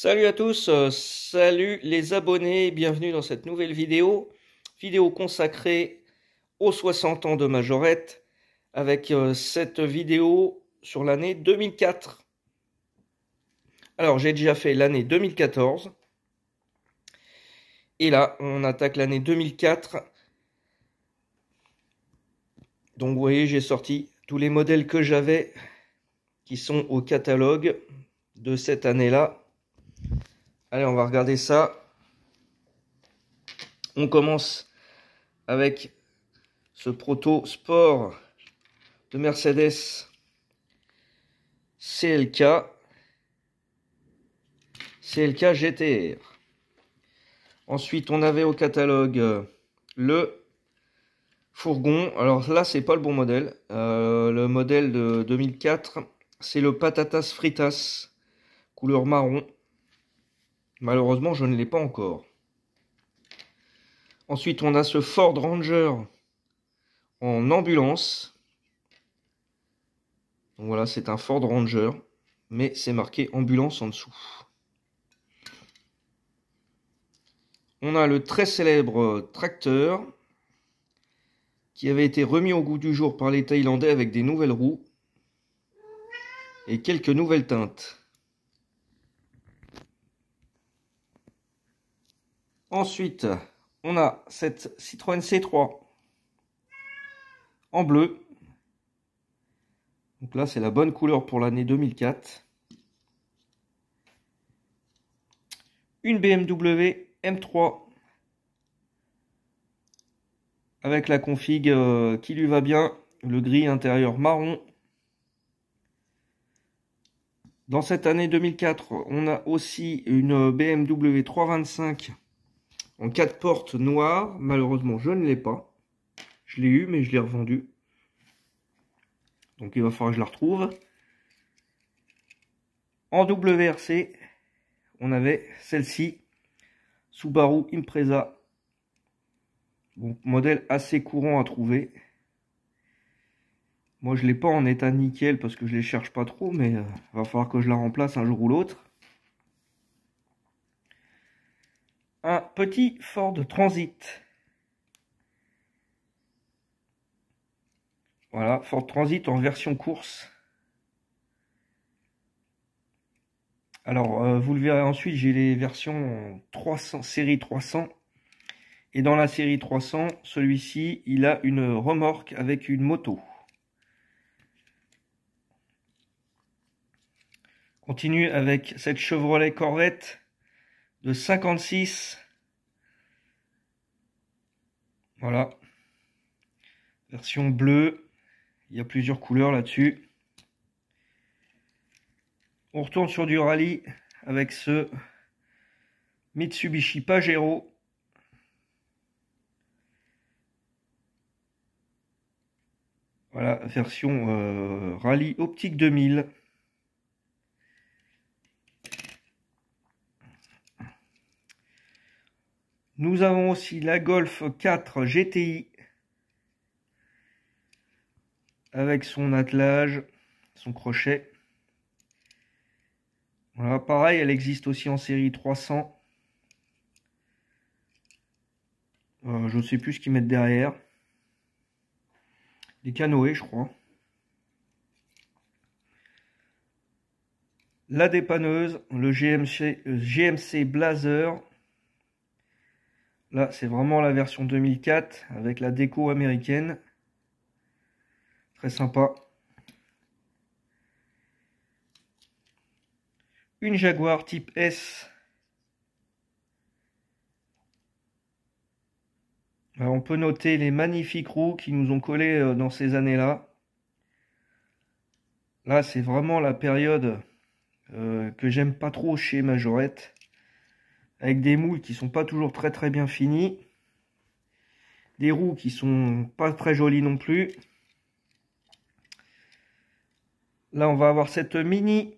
Salut à tous, euh, salut les abonnés, bienvenue dans cette nouvelle vidéo, vidéo consacrée aux 60 ans de Majorette, avec euh, cette vidéo sur l'année 2004. Alors j'ai déjà fait l'année 2014, et là on attaque l'année 2004. Donc vous voyez j'ai sorti tous les modèles que j'avais qui sont au catalogue de cette année-là. Allez, on va regarder ça. On commence avec ce proto sport de Mercedes CLK. CLK GTR. Ensuite, on avait au catalogue euh, le fourgon. Alors là, c'est pas le bon modèle. Euh, le modèle de 2004, c'est le Patatas Fritas, couleur marron. Malheureusement, je ne l'ai pas encore. Ensuite, on a ce Ford Ranger en ambulance. voilà, c'est un Ford Ranger, mais c'est marqué ambulance en dessous. On a le très célèbre tracteur qui avait été remis au goût du jour par les Thaïlandais avec des nouvelles roues et quelques nouvelles teintes. Ensuite, on a cette Citroën C3 en bleu. Donc là, c'est la bonne couleur pour l'année 2004. Une BMW M3 avec la config euh, qui lui va bien, le gris intérieur marron. Dans cette année 2004, on a aussi une BMW 325 en quatre portes noires. Malheureusement, je ne l'ai pas. Je l'ai eu, mais je l'ai revendu. Donc il va falloir que je la retrouve. En WRC, on avait celle-ci, Subaru Impreza. Bon, modèle assez courant à trouver. Moi, je l'ai pas en état nickel parce que je les cherche pas trop, mais il euh, va falloir que je la remplace un jour ou l'autre. un petit Ford Transit. Voilà, Ford Transit en version course. Alors, euh, vous le verrez ensuite, j'ai les versions 300, série 300. Et dans la série 300, celui-ci, il a une remorque avec une moto. Continue avec cette Chevrolet Corvette de 56. Voilà. Version bleue. Il y a plusieurs couleurs là-dessus. On retourne sur du rallye avec ce Mitsubishi Pajero. Voilà, version euh, rallye optique 2000. Nous avons aussi la Golf 4 GTI avec son attelage, son crochet. Voilà, pareil, elle existe aussi en série 300. Euh, je ne sais plus ce qu'ils mettent derrière. Des canoës, je crois. La dépanneuse, le GMC euh, Blazer Là, c'est vraiment la version 2004 avec la déco américaine. Très sympa. Une Jaguar type S. Bah, on peut noter les magnifiques roues qui nous ont collé euh, dans ces années-là. Là, c'est vraiment la période euh, que j'aime pas trop chez Majorette avec des moules qui sont pas toujours très très bien finis, des roues qui sont pas très jolies non plus. Là, on va avoir cette mini,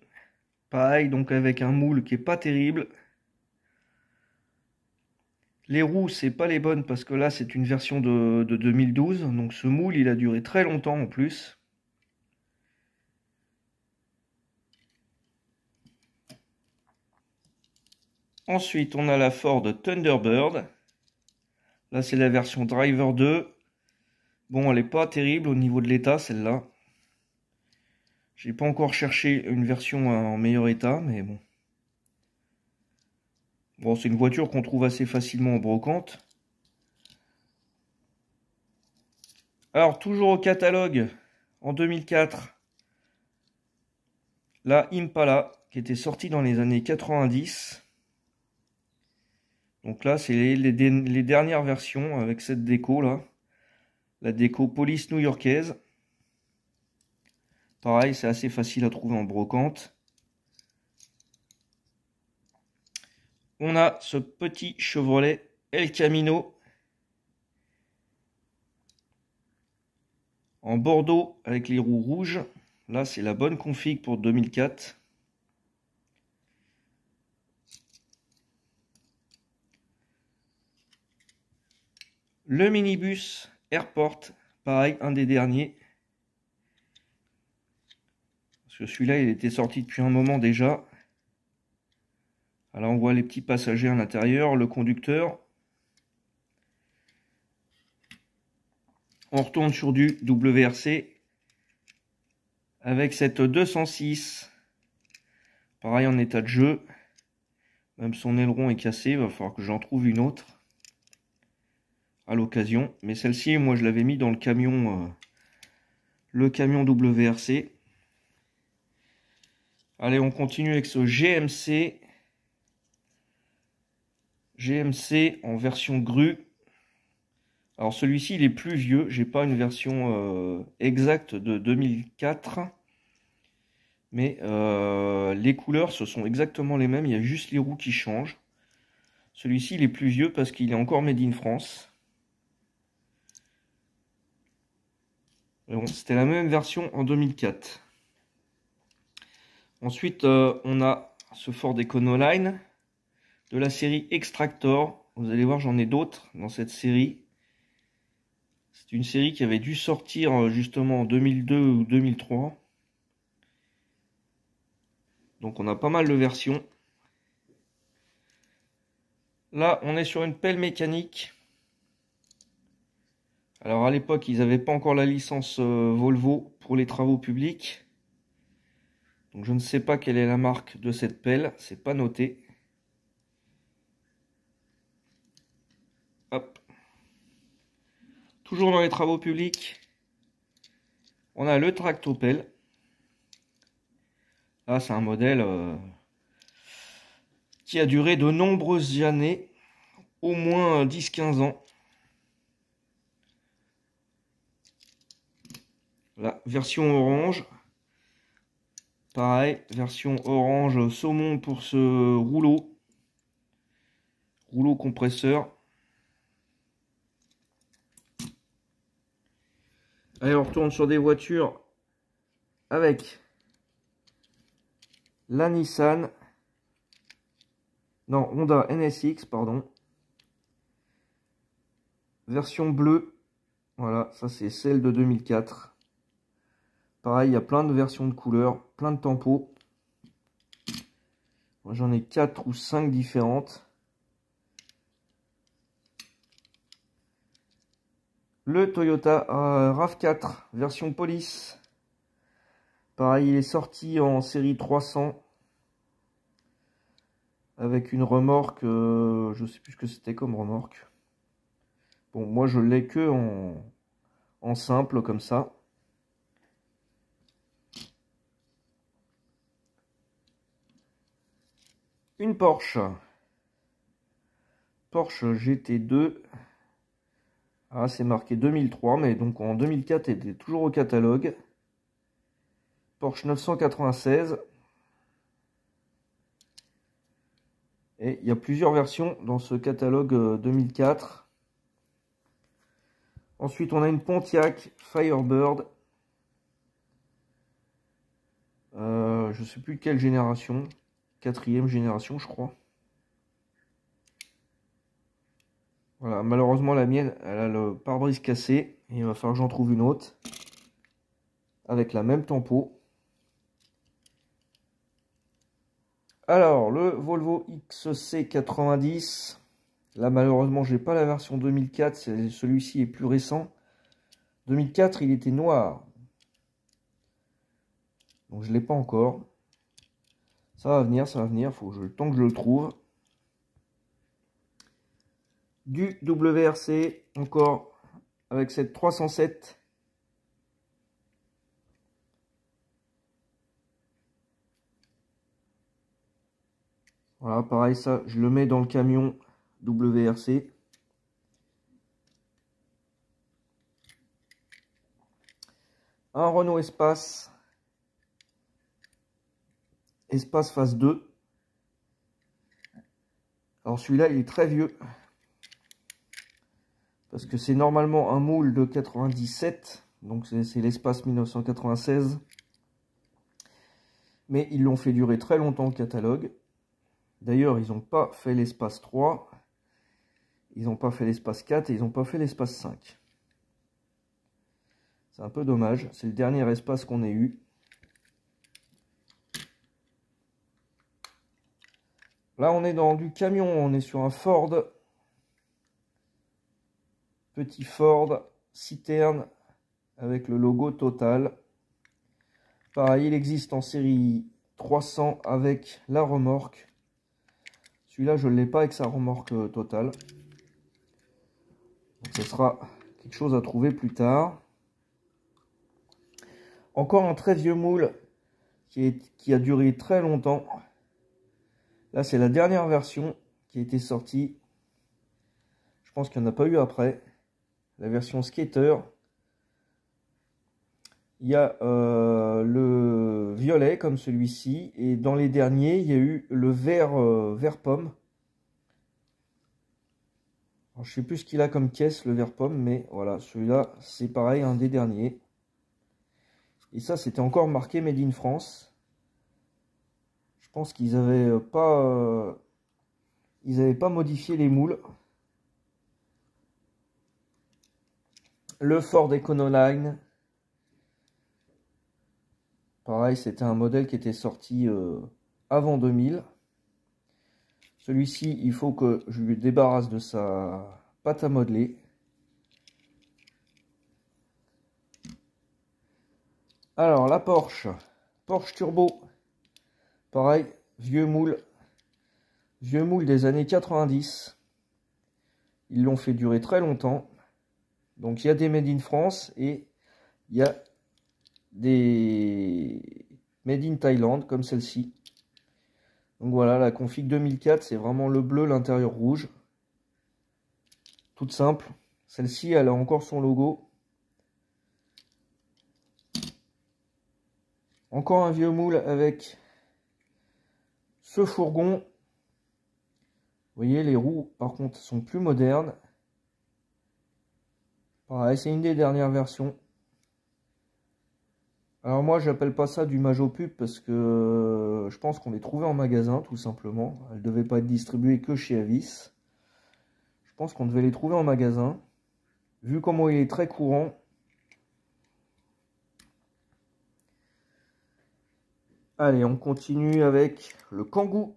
pareil, donc avec un moule qui est pas terrible. Les roues, c'est pas les bonnes parce que là, c'est une version de, de 2012, donc ce moule, il a duré très longtemps en plus. Ensuite, on a la Ford Thunderbird. Là, c'est la version Driver 2. Bon, elle n'est pas terrible au niveau de l'état, celle-là. J'ai pas encore cherché une version en meilleur état, mais bon. Bon, c'est une voiture qu'on trouve assez facilement en brocante. Alors, toujours au catalogue, en 2004, la Impala, qui était sortie dans les années 90. Donc là, c'est les, dernières versions avec cette déco là. La déco police new-yorkaise. Pareil, c'est assez facile à trouver en brocante. On a ce petit Chevrolet El Camino. En Bordeaux avec les roues rouges. Là, c'est la bonne config pour 2004. Le minibus Airport, pareil, un des derniers. Parce que celui-là, il était sorti depuis un moment déjà. Alors on voit les petits passagers à l'intérieur, le conducteur. On retourne sur du WRC avec cette 206. Pareil en état de jeu. Même son aileron est cassé, il va falloir que j'en trouve une autre à l'occasion. Mais celle-ci, moi, je l'avais mis dans le camion, euh, le camion WRC. Allez, on continue avec ce GMC. GMC en version grue. Alors celui-ci, il est plus vieux. J'ai pas une version euh, exacte de 2004. Mais euh, les couleurs, ce sont exactement les mêmes. Il y a juste les roues qui changent. Celui-ci, il est plus vieux parce qu'il est encore made in France. c'était la même version en 2004. Ensuite, euh, on a ce Ford Econoline de la série Extractor. Vous allez voir, j'en ai d'autres dans cette série. C'est une série qui avait dû sortir euh, justement en 2002 ou 2003. Donc on a pas mal de versions. Là, on est sur une pelle mécanique alors à l'époque, ils n'avaient pas encore la licence euh, Volvo pour les travaux publics. Donc je ne sais pas quelle est la marque de cette pelle, c'est pas noté. Hop. Toujours dans les travaux publics, on a le tractopelle. Là, c'est un modèle euh, qui a duré de nombreuses années, au moins 10-15 euh, ans. version orange. Pareil, version orange saumon pour ce rouleau. Rouleau compresseur. Allez, on retourne sur des voitures avec la Nissan. Non, Honda NSX, pardon. Version bleue. Voilà, ça c'est celle de 2004. Pareil, il y a plein de versions de couleurs, plein de tempos. Moi, j'en ai 4 ou 5 différentes. Le Toyota euh, RAV4 version police. Pareil, il est sorti en série 300 avec une remorque, euh, je sais plus ce que c'était comme remorque. Bon, moi je l'ai que en simple comme ça. une Porsche. Porsche GT2. Ah, c'est marqué 2003, mais donc en 2004, elle était toujours au catalogue. Porsche 996. Et il y a plusieurs versions dans ce catalogue 2004. Euh, Ensuite, on a une Pontiac Firebird. Euh, je ne sais plus quelle génération quatrième génération, je crois. Voilà, malheureusement la mienne, elle a le pare-brise cassé. Et il va falloir que j'en trouve une autre. Avec la même tempo. Alors, le Volvo XC90. Là, malheureusement, je n'ai pas la version 2004. Celui-ci est plus récent. 2004, il était noir. Donc, je ne l'ai pas encore. Ça va venir, ça va venir, faut je, le temps que je le trouve. Du WRC, encore avec cette 307. Voilà, pareil, ça, je le mets dans le camion WRC. Un Renault Espace espace phase 2. Alors celui-là, il est très vieux. Parce que c'est normalement un moule de 97. Donc c'est l'espace 1996. Mais ils l'ont fait durer très longtemps le catalogue. D'ailleurs, ils n'ont pas fait l'espace 3. Ils n'ont pas fait l'espace 4 et ils n'ont pas fait l'espace 5. C'est un peu dommage. C'est le dernier espace qu'on ait eu. Là, on est dans du camion, on est sur un Ford. Petit Ford, citerne, avec le logo Total. Pareil, il existe en série 300 avec la remorque. Celui-là, je ne l'ai pas avec sa remorque euh, Total. ce sera quelque chose à trouver plus tard. Encore un très vieux moule qui a duré très longtemps. Là, c'est la dernière version qui a été sortie. Je pense qu'il n'y en a pas eu après. La version skater. Il y a euh, le violet comme celui-ci. Et dans les derniers, il y a eu le vert, euh, vert pomme. je ne sais plus ce qu'il a comme caisse, le vert pomme. Mais voilà, celui-là, c'est pareil, un des derniers. Et ça, c'était encore marqué Made in France. Je pense qu'ils n'avaient euh, pas, euh, ils pas modifié les moules. Le Ford Econoline. Pareil, c'était un modèle qui était sorti euh, avant 2000. Celui-ci, il faut que je lui débarrasse de sa pâte à modeler. Alors, la Porsche. Porsche Turbo. Pareil, vieux moule. Vieux moule des années 90. Ils l'ont fait durer très longtemps. Donc il y a des Made in France et il y a des Made in Thaïlande comme celle-ci. Donc voilà, la config 2004, c'est vraiment le bleu, l'intérieur rouge. Toute simple. Celle-ci, elle a encore son logo. Encore un vieux moule avec ce fourgon, vous voyez, les roues par contre sont plus modernes. c'est une des dernières versions. Alors moi, j'appelle pas ça du Majo parce que euh, je pense qu'on les trouvait en magasin, tout simplement. Elles devaient pas être distribuées que chez Avis. Je pense qu'on devait les trouver en magasin. Vu comment il est très courant, Allez, on continue avec le Kangoo.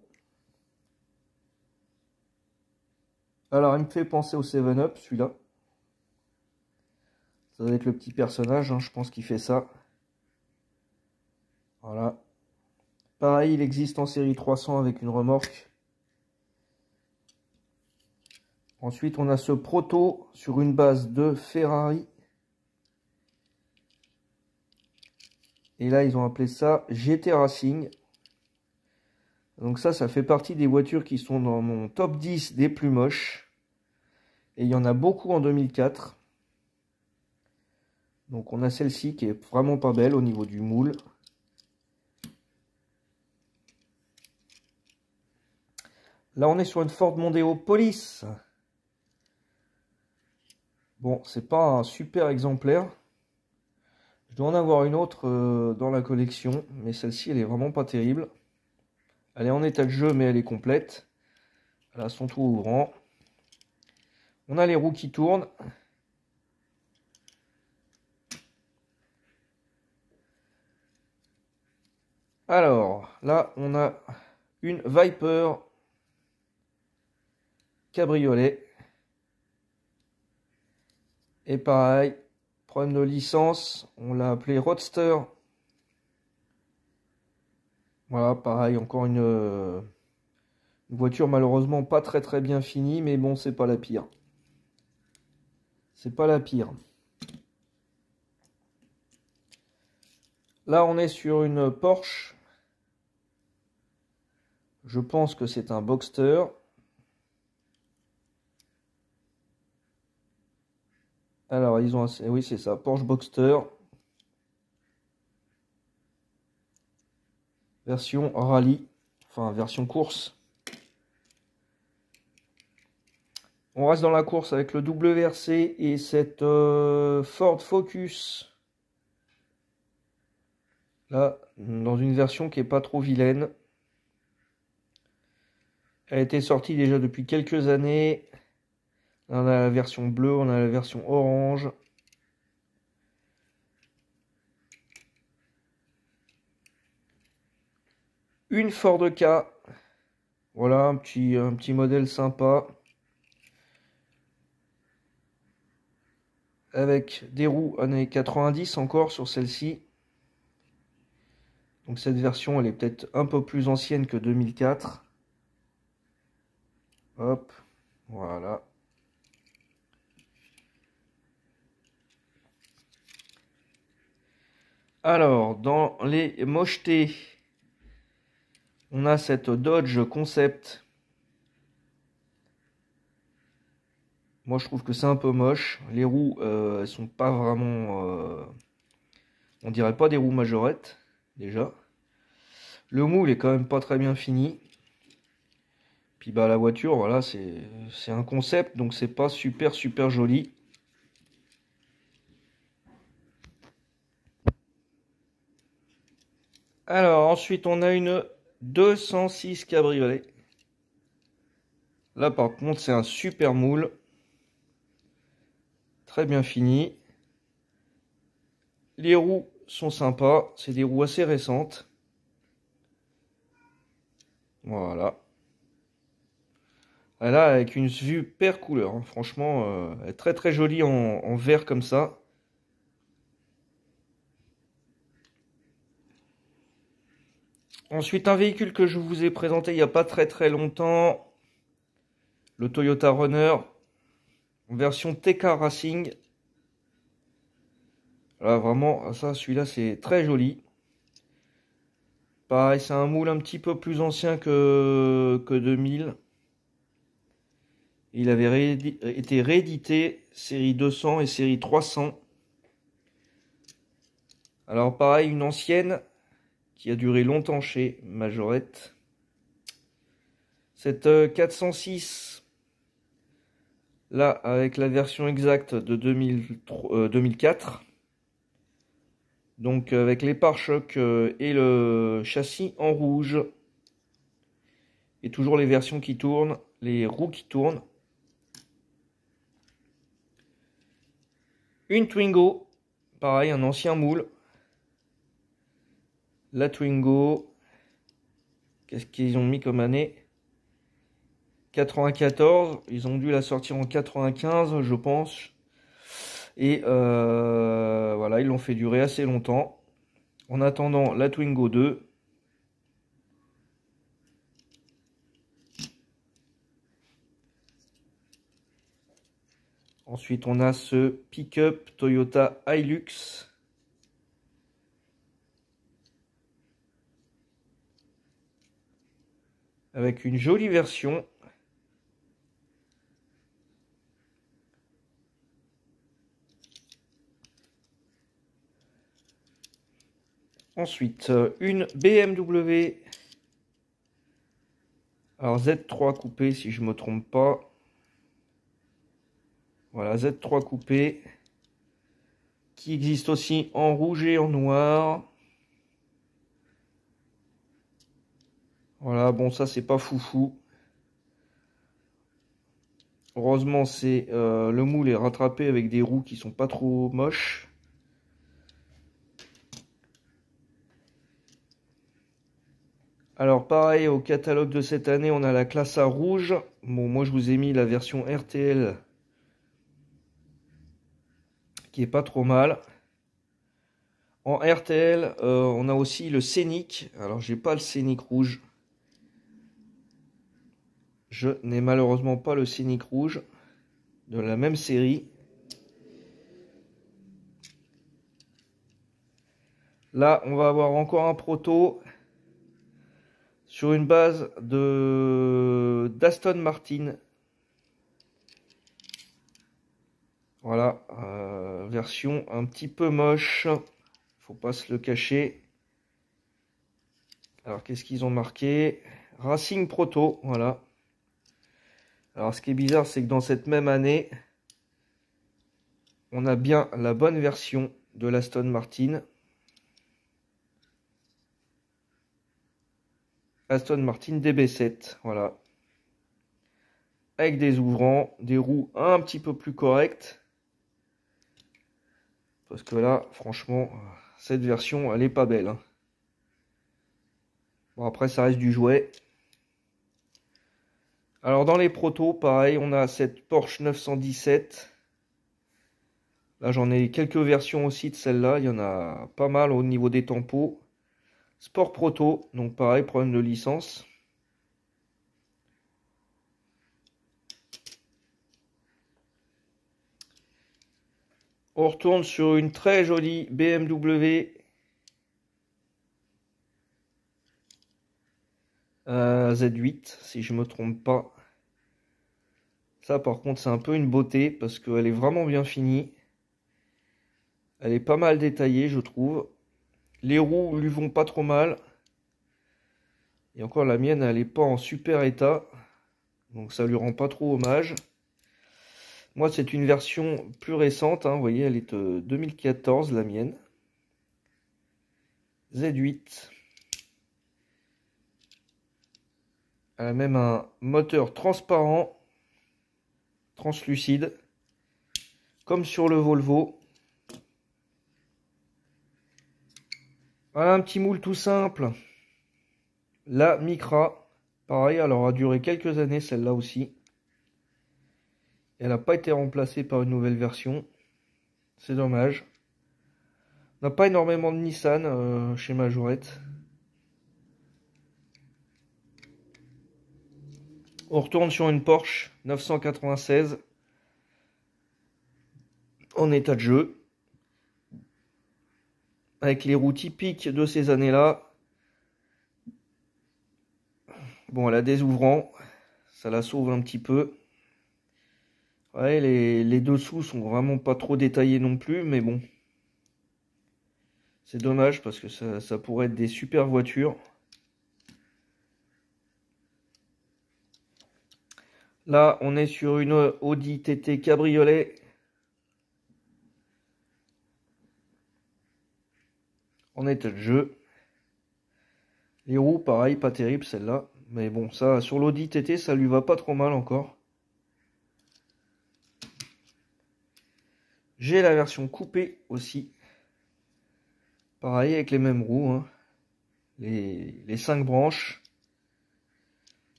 Alors, il me fait penser au 7-Up, celui-là. Ça doit être le petit personnage, hein, je pense qu'il fait ça. Voilà. Pareil, il existe en série 300 avec une remorque. Ensuite, on a ce proto sur une base de Ferrari Et là, ils ont appelé ça GT Racing. Donc ça, ça fait partie des voitures qui sont dans mon top 10 des plus moches. Et il y en a beaucoup en 2004. Donc on a celle-ci qui est vraiment pas belle au niveau du moule. Là, on est sur une Ford Mondeo Police. Bon, c'est pas un super exemplaire. Je dois en avoir une autre euh, dans la collection, mais celle-ci, elle est vraiment pas terrible. Elle est en état de jeu, mais elle est complète. Elle a son trou ouvrant. On a les roues qui tournent. Alors, là, on a une Viper cabriolet. Et pareil, de licence, on l'a appelé Roadster. Voilà, pareil, encore euh, une, voiture malheureusement pas très très bien finie, mais bon, c'est pas la pire. C'est pas la pire. Là, on est sur une Porsche. Je pense que c'est un Boxster. Alors, ils ont assez eh Oui, c'est ça. Porsche Boxster. Version rallye. Enfin, version course. On reste dans la course avec le double WRC et cette euh, Ford Focus. Là, dans une version qui est pas trop vilaine. Elle était sortie déjà depuis quelques années. On a la version bleue, on a la version orange. Une Ford K. Voilà, un petit, un petit modèle sympa. Avec des roues années 90 encore sur celle-ci. Donc cette version, elle est peut-être un peu plus ancienne que 2004. Hop, voilà. Alors, dans les mochetés, on a cette Dodge Concept. Moi, je trouve que c'est un peu moche. Les roues, euh, elles sont pas vraiment... Euh, on dirait pas des roues majorettes, déjà. Le moule est quand même pas très bien fini. Puis bah la voiture, voilà, c'est un concept, donc c'est pas super super joli. Alors, ensuite, on a une 206 cabriolet. Là, par contre, c'est un super moule. Très bien fini. Les roues sont sympas. C'est des roues assez récentes. Voilà. Elle a avec une vue couleur. Hein. Franchement, euh, elle est très très jolie en vert comme ça. Ensuite, un véhicule que je vous ai présenté il n'y a pas très très longtemps, le Toyota Runner, version TK Racing. Là, ah, vraiment, ah, ça, celui-là, c'est très joli. Pareil, c'est un moule un petit peu plus ancien que, que 2000. Il avait été réédité série 200 et série 300. Alors pareil, une ancienne, qui a duré longtemps chez Majorette. Cette 406, euh, là, avec la version exacte de 2004, euh, donc avec les pare-chocs euh, et le châssis en rouge. Et toujours les versions qui tournent, les roues qui tournent. Une Twingo, pareil, un ancien moule la Twingo. Qu'est-ce qu'ils ont mis comme année 94, ils ont dû la sortir en 95, je pense. Et euh, voilà, ils l'ont fait durer assez longtemps. En attendant, la Twingo 2. Ensuite, on a ce pick-up Toyota Hilux. avec une jolie version. Ensuite, euh, une BMW. Alors Z3 coupé si je ne me trompe pas. Voilà, Z3 coupé. Qui existe aussi en rouge et en noir. Voilà, bon, ça, c'est pas foufou. Heureusement, c'est euh, le moule est rattrapé avec des roues qui sont pas trop moches. Alors pareil, au catalogue de cette année, on a la classe à rouge. Bon, moi je vous ai mis la version RTL qui est pas trop mal. En RTL, euh, on a aussi le Scénic. Alors j'ai pas le Scénic rouge. Je n'ai malheureusement pas le cynique rouge de la même série. Là, on va avoir encore un proto sur une base de d'Aston Martin. Voilà, euh, version un petit peu moche. Faut pas se le cacher. Alors, qu'est-ce qu'ils ont marqué Racing Proto, voilà. Alors, ce qui est bizarre, c'est que dans cette même année, on a bien la bonne version de l'Aston Martin. Aston Martin DB7, voilà. Avec des ouvrants, des roues un petit peu plus correctes. Parce que là, franchement, cette version, elle n'est pas belle. Hein. Bon, après, ça reste du jouet. Alors dans les protos, pareil, on a cette Porsche 917. Là, j'en ai quelques versions aussi de celle-là. Il y en a pas mal au niveau des tempos. Sport Proto, donc pareil, problème de licence. On retourne sur une très jolie BMW. Euh, Z8, si je ne me trompe pas. Ça, par contre, c'est un peu une beauté parce qu'elle est vraiment bien finie. Elle est pas mal détaillée, je trouve. Les roues lui vont pas trop mal. Et encore, la mienne, elle n'est pas en super état. Donc ça lui rend pas trop hommage. Moi, c'est une version plus récente. Hein. vous voyez, elle est 2014, euh, la mienne. Z8. Elle a même un moteur transparent translucide, comme sur le Volvo. Voilà un petit moule tout simple. La Micra, pareil, alors a duré quelques années celle-là aussi. Elle n'a pas été remplacée par une nouvelle version. C'est dommage. On n'a pas énormément de Nissan euh, chez Majorette. On retourne sur une Porsche 996 en état de jeu. Avec les roues typiques de ces années-là. Bon, elle a des ouvrants. Ça la sauve un petit peu. Ouais, les, les dessous sont vraiment pas trop détaillés non plus, mais bon. C'est dommage parce que ça pourrait être des super voitures. Là, on est sur une Audi TT cabriolet. En état de jeu. Les roues, pareil, pas terrible celle-là. Mais bon, ça, sur l'Audi TT, ça lui va pas trop mal encore. J'ai la version coupée aussi. Pareil, avec les mêmes roues. Hein. Les, les cinq branches.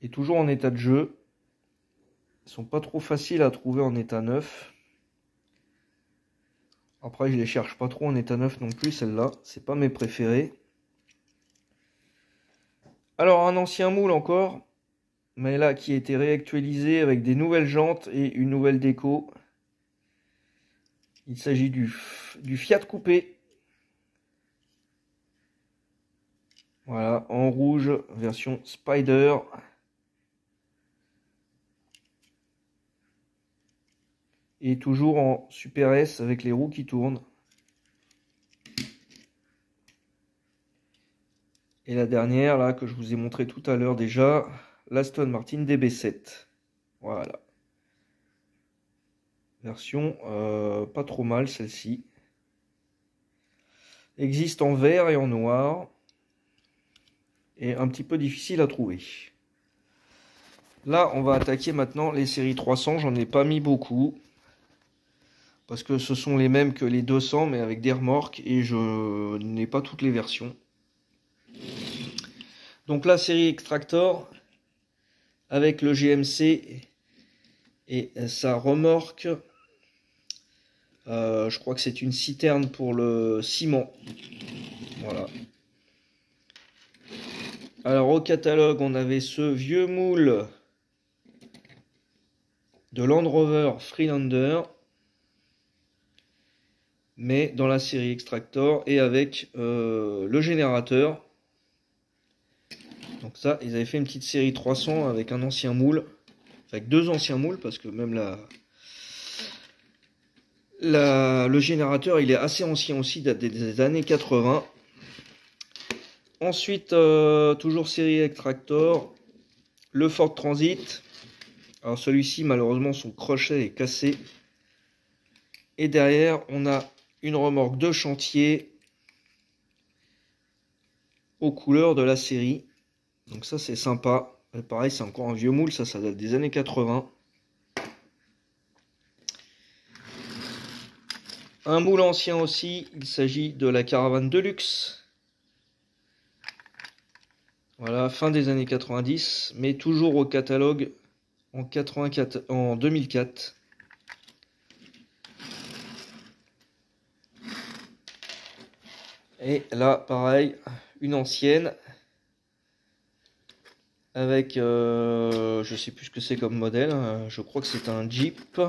Et toujours en état de jeu. Ils sont pas trop faciles à trouver en état neuf. Après, je les cherche pas trop en état neuf non plus, celle là C'est pas mes préférés Alors, un ancien moule encore. Mais là, qui a été réactualisé avec des nouvelles jantes et une nouvelle déco. Il s'agit du, du Fiat Coupé. Voilà, en rouge, version Spider. Et toujours en Super S avec les roues qui tournent. Et la dernière, là, que je vous ai montré tout à l'heure déjà, l'Aston Martin DB7. Voilà. Version euh, pas trop mal, celle-ci. Existe en vert et en noir. Et un petit peu difficile à trouver. Là, on va attaquer maintenant les séries 300. J'en ai pas mis beaucoup parce que ce sont les mêmes que les 200 mais avec des remorques et je n'ai pas toutes les versions. Donc la série Extractor avec le GMC et sa remorque. Euh, je crois que c'est une citerne pour le ciment. Voilà. Alors au catalogue, on avait ce vieux moule de Land Rover Freelander mais dans la série Extractor et avec euh, le générateur. Donc ça, ils avaient fait une petite série 300 avec un ancien moule, avec deux anciens moules, parce que même la, le générateur, il est assez ancien aussi, date des, années 80. Ensuite, euh, toujours série Extractor, le Ford Transit. Alors celui-ci, malheureusement, son crochet est cassé. Et derrière, on a une remorque de chantier aux couleurs de la série. Donc ça c'est sympa. Euh, pareil, c'est encore un vieux moule, ça, ça date des années 80. Un moule ancien aussi, il s'agit de la caravane de luxe. Voilà, fin des années 90, mais toujours au catalogue en, 84, en 2004. Et là, pareil, une ancienne. Avec, euh, je sais plus ce que c'est comme modèle. Hein. Je crois que c'est un Jeep.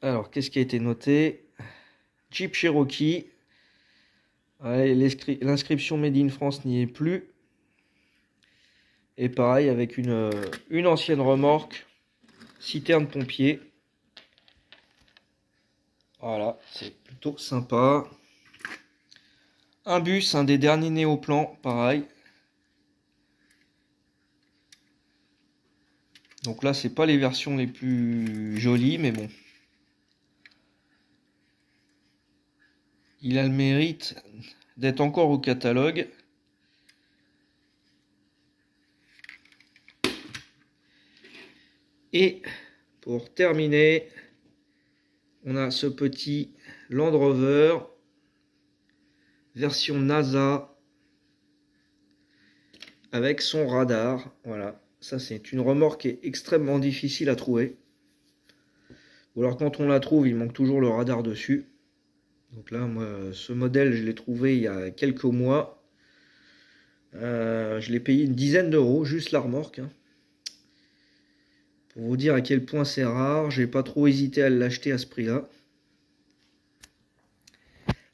Alors, qu'est-ce qui a été noté Jeep Cherokee. L'inscription Made in France n'y est plus. Et pareil, avec une, euh, une ancienne remorque, citerne pompier. Voilà, c'est plutôt sympa. Un bus, un des derniers néo-plans, pareil. Donc là, c'est pas les versions les plus jolies, mais bon. Il a le mérite d'être encore au catalogue. Et pour terminer, on a ce petit Land Rover version NASA avec son radar. Voilà, ça c'est une remorque qui est extrêmement difficile à trouver. Ou alors quand on la trouve, il manque toujours le radar dessus. Donc là, moi, ce modèle, je l'ai trouvé il y a quelques mois. Euh, je l'ai payé une dizaine d'euros, juste la remorque. Hein vous dire à quel point c'est rare, j'ai pas trop hésité à l'acheter à ce prix-là.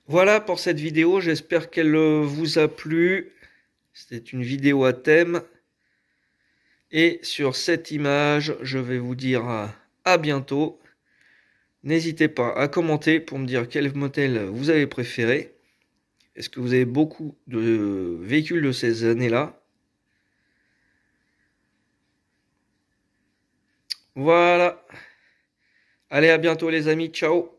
Voilà pour cette vidéo, j'espère qu'elle euh, vous a plu. C'était une vidéo à thème. Et sur cette image, je vais vous dire euh, à bientôt. N'hésitez pas à commenter pour me dire quel modèle vous avez préféré. Est-ce que vous avez beaucoup de véhicules de ces années-là Voilà. Allez, à bientôt les amis. Ciao.